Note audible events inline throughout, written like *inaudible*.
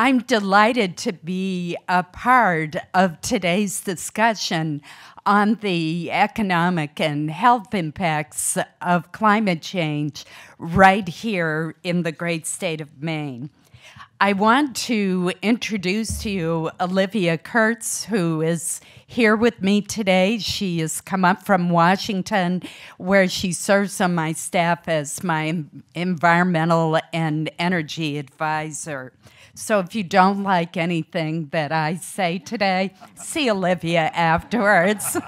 I'm delighted to be a part of today's discussion on the economic and health impacts of climate change right here in the great state of Maine. I want to introduce to you Olivia Kurtz, who is here with me today. She has come up from Washington, where she serves on my staff as my environmental and energy advisor. So if you don't like anything that I say today, see Olivia afterwards.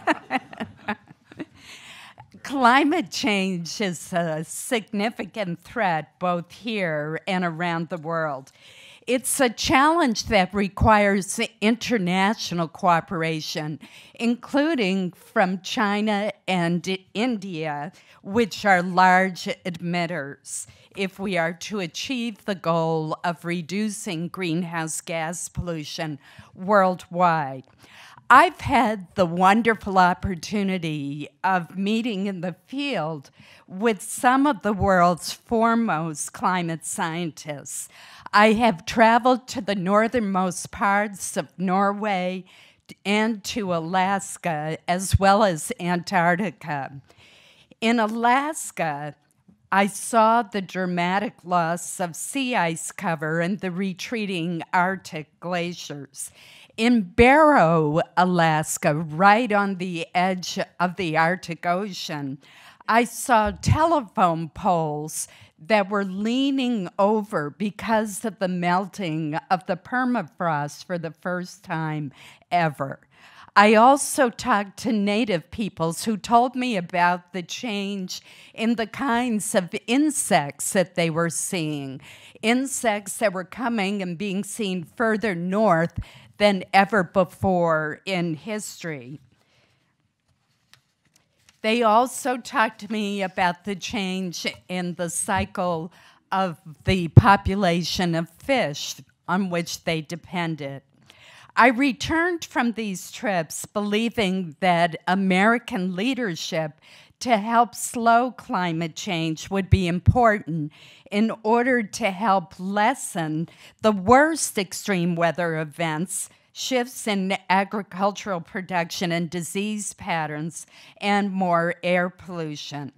*laughs* Climate change is a significant threat both here and around the world. It's a challenge that requires international cooperation, including from China and India, which are large emitters, if we are to achieve the goal of reducing greenhouse gas pollution worldwide. I've had the wonderful opportunity of meeting in the field with some of the world's foremost climate scientists. I have traveled to the northernmost parts of Norway and to Alaska, as well as Antarctica. In Alaska, I saw the dramatic loss of sea ice cover and the retreating Arctic glaciers in Barrow, Alaska, right on the edge of the Arctic Ocean, I saw telephone poles that were leaning over because of the melting of the permafrost for the first time ever. I also talked to native peoples who told me about the change in the kinds of insects that they were seeing. Insects that were coming and being seen further north than ever before in history. They also talked to me about the change in the cycle of the population of fish on which they depended. I returned from these trips believing that American leadership to help slow climate change would be important in order to help lessen the worst extreme weather events, shifts in agricultural production and disease patterns, and more air pollution.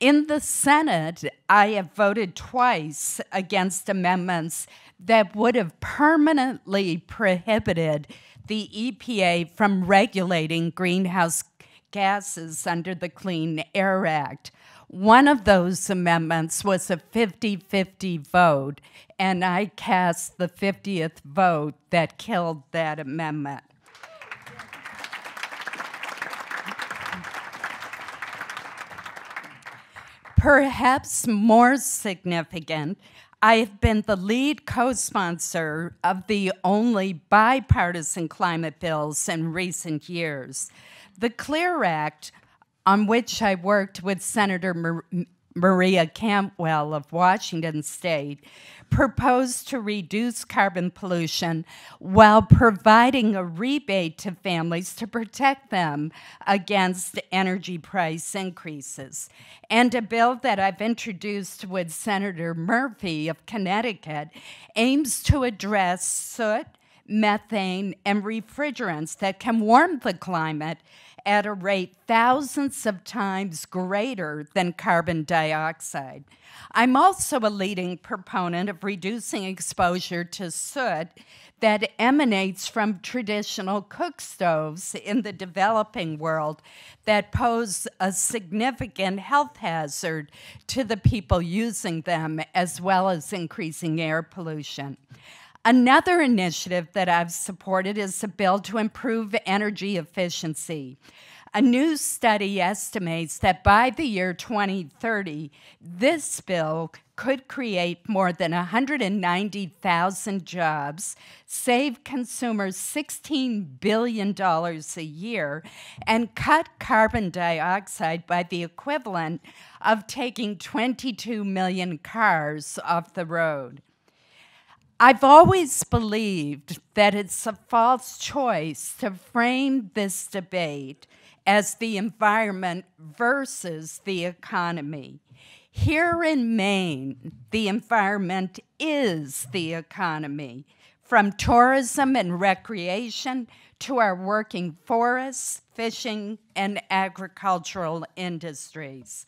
In the Senate, I have voted twice against amendments that would have permanently prohibited the EPA from regulating greenhouse gases under the Clean Air Act. One of those amendments was a 50 50 vote, and I cast the 50th vote that killed that amendment. Perhaps more significant, I have been the lead co sponsor of the only bipartisan climate bills in recent years. The CLEAR Act, on which I worked with Senator Mar Maria Campbell of Washington State, proposed to reduce carbon pollution while providing a rebate to families to protect them against energy price increases. And a bill that I've introduced with Senator Murphy of Connecticut aims to address soot methane, and refrigerants that can warm the climate at a rate thousands of times greater than carbon dioxide. I'm also a leading proponent of reducing exposure to soot that emanates from traditional cook stoves in the developing world that pose a significant health hazard to the people using them, as well as increasing air pollution. Another initiative that I've supported is a bill to improve energy efficiency. A new study estimates that by the year 2030, this bill could create more than 190,000 jobs, save consumers $16 billion a year, and cut carbon dioxide by the equivalent of taking 22 million cars off the road. I've always believed that it's a false choice to frame this debate as the environment versus the economy. Here in Maine, the environment is the economy, from tourism and recreation to our working forests, fishing, and agricultural industries.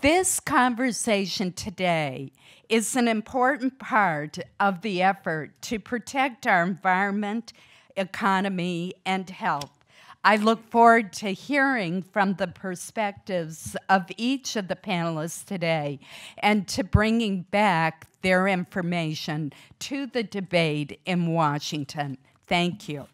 This conversation today is an important part of the effort to protect our environment, economy, and health. I look forward to hearing from the perspectives of each of the panelists today and to bringing back their information to the debate in Washington. Thank you.